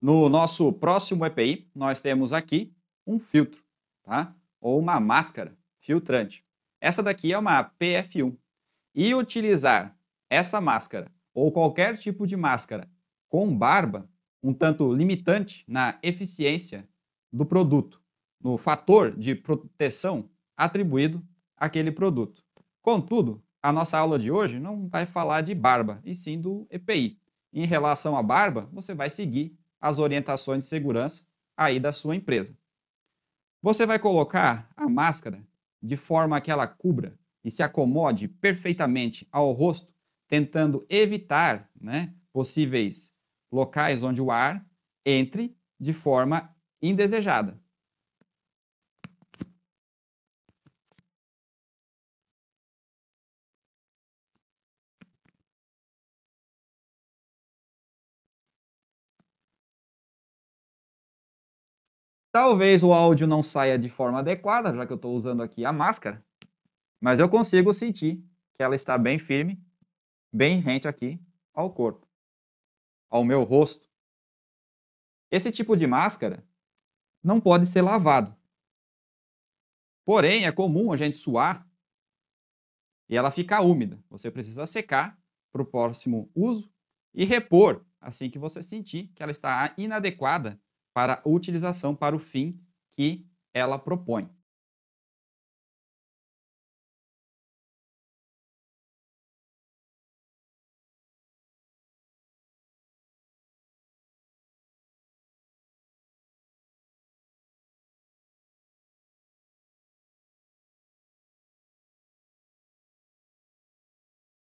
No nosso próximo EPI, nós temos aqui um filtro, tá? Ou uma máscara filtrante. Essa daqui é uma PF1. E utilizar essa máscara ou qualquer tipo de máscara com barba, um tanto limitante na eficiência do produto, no fator de proteção atribuído àquele produto. Contudo, a nossa aula de hoje não vai falar de barba, e sim do EPI. Em relação à barba, você vai seguir as orientações de segurança aí da sua empresa. Você vai colocar a máscara de forma que ela cubra e se acomode perfeitamente ao rosto, tentando evitar né, possíveis locais onde o ar entre de forma indesejada. Talvez o áudio não saia de forma adequada, já que eu estou usando aqui a máscara, mas eu consigo sentir que ela está bem firme, bem rente aqui ao corpo, ao meu rosto. Esse tipo de máscara não pode ser lavado. Porém, é comum a gente suar e ela ficar úmida. Você precisa secar para o próximo uso e repor assim que você sentir que ela está inadequada para utilização para o fim que ela propõe.